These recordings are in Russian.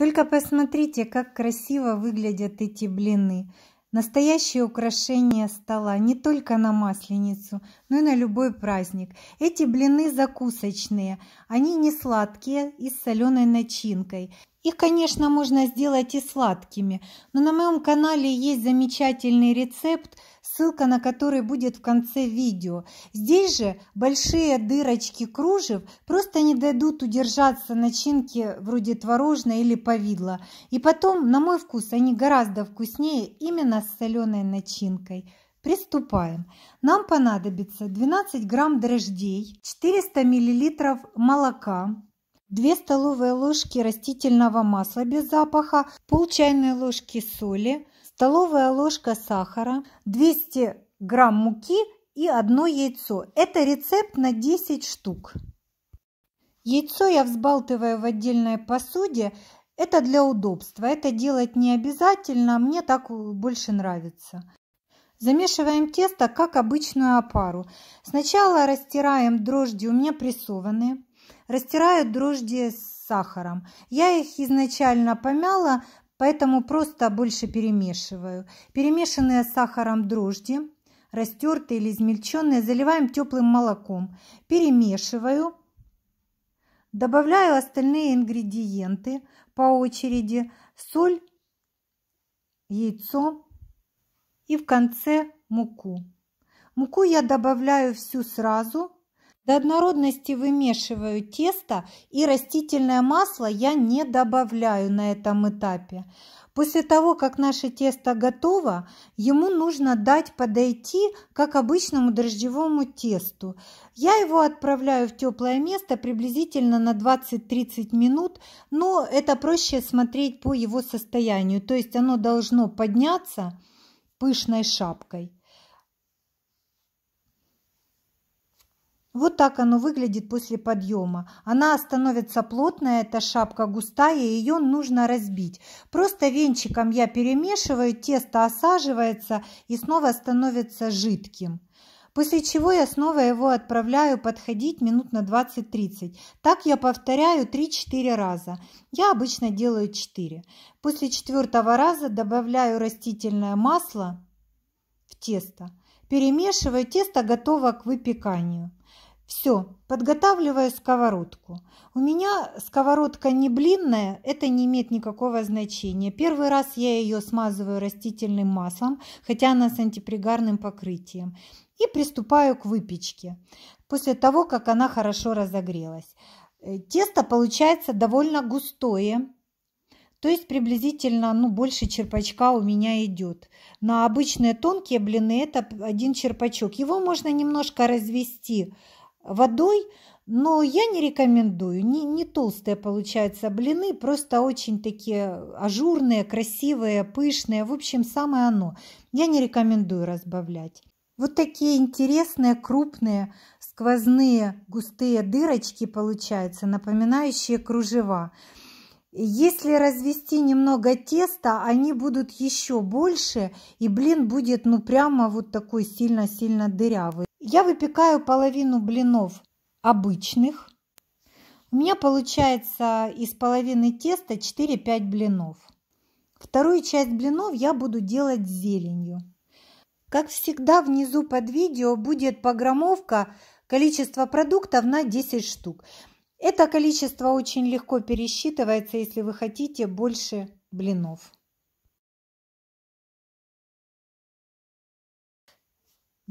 Только посмотрите, как красиво выглядят эти блины. Настоящее украшение стола не только на Масленицу, но и на любой праздник. Эти блины закусочные. Они не сладкие и с соленой начинкой. Их, конечно, можно сделать и сладкими, но на моем канале есть замечательный рецепт, ссылка на который будет в конце видео. Здесь же большие дырочки кружев просто не дадут удержаться начинки вроде творожной или повидла. И потом, на мой вкус, они гораздо вкуснее именно с соленой начинкой. Приступаем. Нам понадобится 12 грамм дрождей, 400 миллилитров молока, 2 столовые ложки растительного масла без запаха, пол чайной ложки соли, столовая ложка сахара, 200 грамм муки и одно яйцо. Это рецепт на 10 штук. Яйцо я взбалтываю в отдельной посуде. Это для удобства. Это делать не обязательно. Мне так больше нравится. Замешиваем тесто, как обычную опару. Сначала растираем дрожжи у меня прессованные растирают дрожжи с сахаром. Я их изначально помяла, поэтому просто больше перемешиваю. Перемешанные с сахаром дрожжи, растертые или измельченные, заливаем теплым молоком. Перемешиваю. Добавляю остальные ингредиенты по очереди. Соль, яйцо и в конце муку. Муку я добавляю всю сразу – до однородности вымешиваю тесто и растительное масло я не добавляю на этом этапе. После того, как наше тесто готово, ему нужно дать подойти, как обычному дрожжевому тесту. Я его отправляю в теплое место приблизительно на 20-30 минут, но это проще смотреть по его состоянию, то есть оно должно подняться пышной шапкой. Вот так оно выглядит после подъема. Она становится плотная, эта шапка густая, ее нужно разбить. Просто венчиком я перемешиваю, тесто осаживается и снова становится жидким. После чего я снова его отправляю подходить минут на 20-30. Так я повторяю 3-4 раза. Я обычно делаю 4. После четвертого раза добавляю растительное масло в тесто. Перемешиваю, тесто готово к выпеканию. Все, подготавливаю сковородку. У меня сковородка не блинная, это не имеет никакого значения. Первый раз я ее смазываю растительным маслом, хотя она с антипригарным покрытием. И приступаю к выпечке после того, как она хорошо разогрелась. Э, тесто получается довольно густое, то есть приблизительно ну, больше черпачка у меня идет. На обычные тонкие блины это один черпачок. Его можно немножко развести – водой, но я не рекомендую. Не, не толстые получаются блины, просто очень такие ажурные, красивые, пышные. В общем, самое оно. Я не рекомендую разбавлять. Вот такие интересные, крупные, сквозные, густые дырочки получаются, напоминающие кружева. Если развести немного теста, они будут еще больше, и блин будет ну прямо вот такой сильно-сильно дырявый. Я выпекаю половину блинов обычных. У меня получается из половины теста 4-5 блинов. Вторую часть блинов я буду делать с зеленью. Как всегда, внизу под видео будет пограммовка количества продуктов на 10 штук. Это количество очень легко пересчитывается, если вы хотите больше блинов.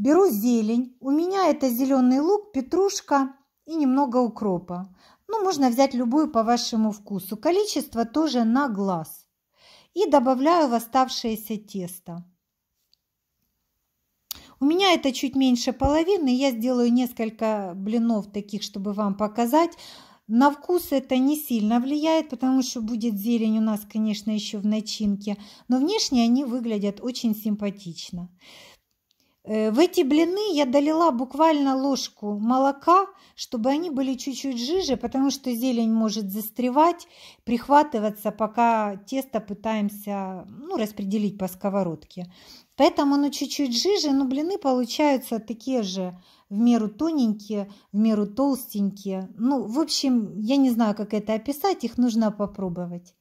Беру зелень. У меня это зеленый лук, петрушка и немного укропа. Ну, можно взять любую по вашему вкусу. Количество тоже на глаз. И добавляю в оставшееся тесто. У меня это чуть меньше половины. Я сделаю несколько блинов таких, чтобы вам показать. На вкус это не сильно влияет, потому что будет зелень у нас, конечно, еще в начинке. Но внешне они выглядят очень симпатично. Э, в эти блины я долила буквально ложку молока, чтобы они были чуть-чуть жиже, потому что зелень может застревать, прихватываться, пока тесто пытаемся ну, распределить по сковородке. Поэтому оно чуть-чуть жиже, но блины получаются такие же, в меру тоненькие, в меру толстенькие. Ну, в общем, я не знаю, как это описать, их нужно попробовать.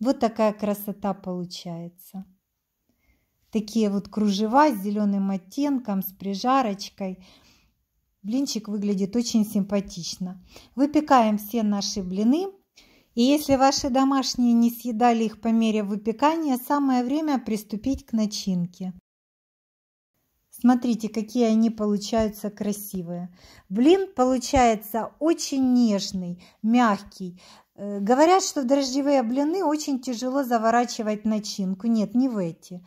Вот такая красота получается такие вот кружева с зеленым оттенком, с прижарочкой. Блинчик выглядит очень симпатично. Выпекаем все наши блины. И если ваши домашние не съедали их по мере выпекания, самое время приступить к начинке. Смотрите, какие они получаются красивые. Блин получается очень нежный, мягкий. Э, говорят, что дрожжевые блины очень тяжело заворачивать начинку. Нет, не в эти.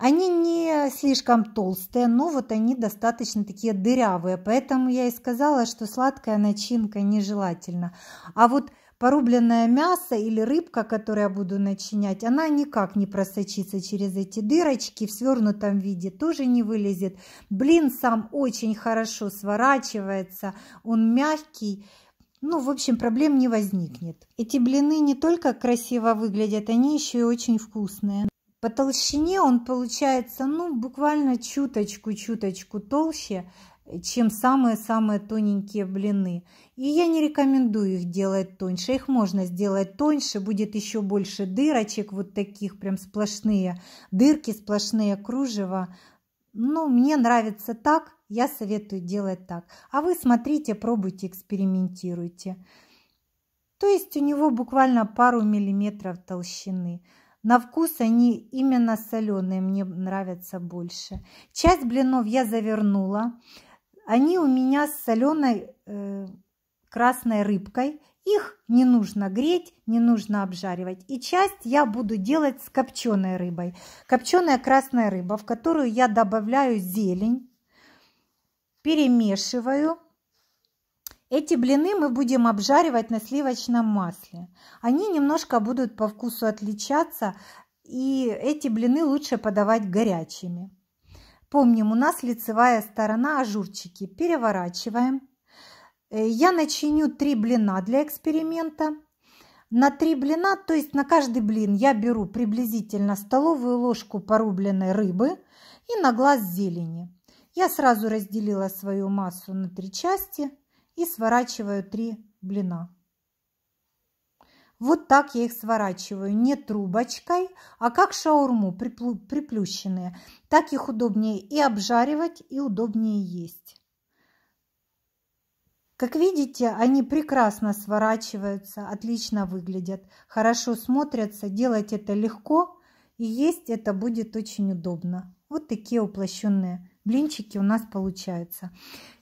Они не слишком толстые, но вот они достаточно такие дырявые, поэтому я и сказала, что сладкая начинка нежелательна. А вот порубленное мясо или рыбка, которую я буду начинять, она никак не просочится через эти дырочки, в свернутом виде тоже не вылезет. Блин сам очень хорошо сворачивается, он мягкий. Ну, в общем, проблем не возникнет. Эти блины не только красиво выглядят, они еще и очень вкусные. По толщине он получается, ну, буквально чуточку-чуточку толще, чем самые-самые тоненькие блины. И я не рекомендую их делать тоньше. Их можно сделать тоньше, будет еще больше дырочек вот таких, прям сплошные дырки, сплошные кружева. Ну, мне нравится так, я советую делать так. А вы смотрите, пробуйте, экспериментируйте. То есть у него буквально пару миллиметров толщины. На вкус они именно соленые мне нравятся больше. Часть блинов я завернула. Они у меня с соленой э, красной рыбкой. Их не нужно греть, не нужно обжаривать. И часть я буду делать с копченой рыбой. Копченая красная рыба, в которую я добавляю зелень, перемешиваю – эти блины мы будем обжаривать на сливочном масле. Они немножко будут по вкусу отличаться, и эти блины лучше подавать горячими. Помним, у нас лицевая сторона ажурчики. Переворачиваем. Э, я начиню три блина для эксперимента. На три блина, то есть на каждый блин я беру приблизительно столовую ложку порубленной рыбы и на глаз зелени. Я сразу разделила свою массу на три части и сворачиваю три блина. Вот так я их сворачиваю, не трубочкой, а как шаурму, приплющенные. Так их удобнее и обжаривать, и удобнее есть. Как видите, они прекрасно сворачиваются, отлично выглядят, хорошо смотрятся, делать это легко, и есть это будет очень удобно. Вот такие уплощенные блинчики у нас получаются.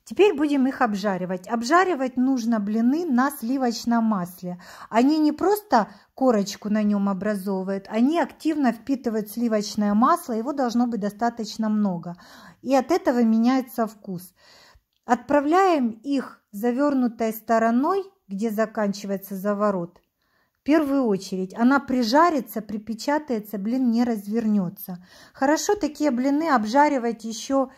Теперь будем их обжаривать. Обжаривать нужно блины на сливочном масле. Они не просто корочку на нем образовывают, они активно впитывают сливочное масло, его должно быть достаточно много. И от этого меняется вкус. Отправляем их завернутой стороной, где заканчивается заворот, первую очередь. Она прижарится, припечатается, блин не развернется. Хорошо такие блины обжаривать еще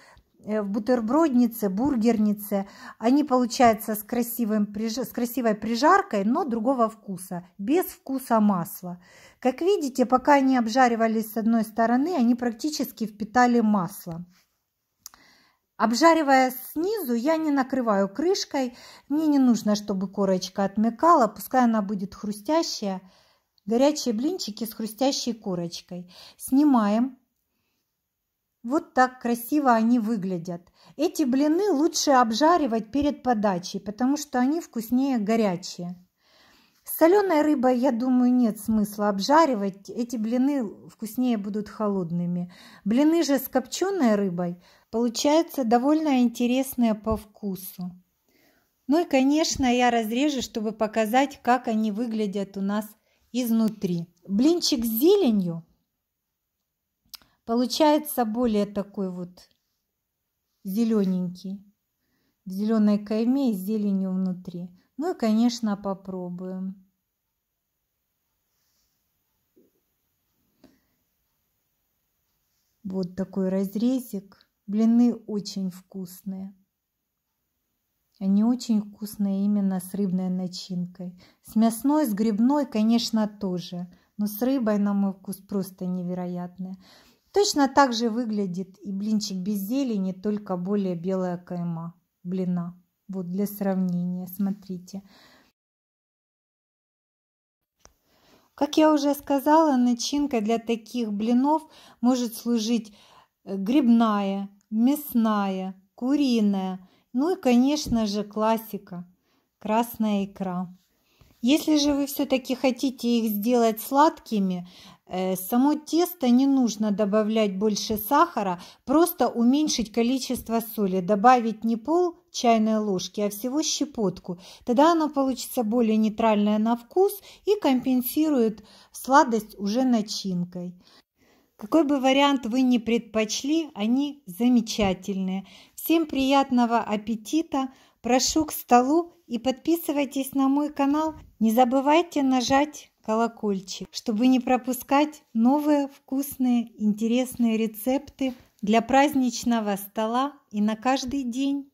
э, в бутерброднице, бургернице. Они получаются с, красивым, с красивой прижаркой, но другого вкуса, без вкуса масла. Как видите, пока они обжаривались с одной стороны, они практически впитали масло. Обжаривая снизу, я не накрываю крышкой. Мне не нужно, чтобы корочка отмекала, пускай она будет хрустящая. Горячие блинчики с хрустящей корочкой. Снимаем. Вот так красиво они выглядят. Эти блины лучше обжаривать перед подачей, потому что они вкуснее горячие. С соленой рыбой, я думаю, нет смысла обжаривать. Эти блины вкуснее будут холодными. Блины же с копченой рыбой Получается довольно интересное по вкусу. Ну и, конечно, я разрежу, чтобы показать, как они выглядят у нас изнутри. Блинчик с зеленью получается более такой вот зелененький. В зеленой кайме и с зеленью внутри. Ну и, конечно, попробуем. Вот такой разрезик. Блины очень вкусные. Они очень вкусные именно с рыбной начинкой. С мясной, с грибной, конечно, тоже. Но с рыбой, на мой вкус, просто невероятная. Точно так же выглядит и блинчик без зелени, только более белая кайма блина. Вот для сравнения, смотрите. Как я уже сказала, начинкой для таких блинов может служить э, грибная, мясная, куриная, ну и, конечно же, классика – красная икра. Если же вы все-таки хотите их сделать сладкими, э, само тесто не нужно добавлять больше сахара, просто уменьшить количество соли, добавить не пол чайной ложки, а всего щепотку. Тогда оно получится более нейтральное на вкус и компенсирует сладость уже начинкой. Какой бы вариант вы ни предпочли, они замечательные. Всем приятного аппетита! Прошу к столу и подписывайтесь на мой канал. Не забывайте нажать колокольчик, чтобы не пропускать новые вкусные, интересные рецепты для праздничного стола и на каждый день.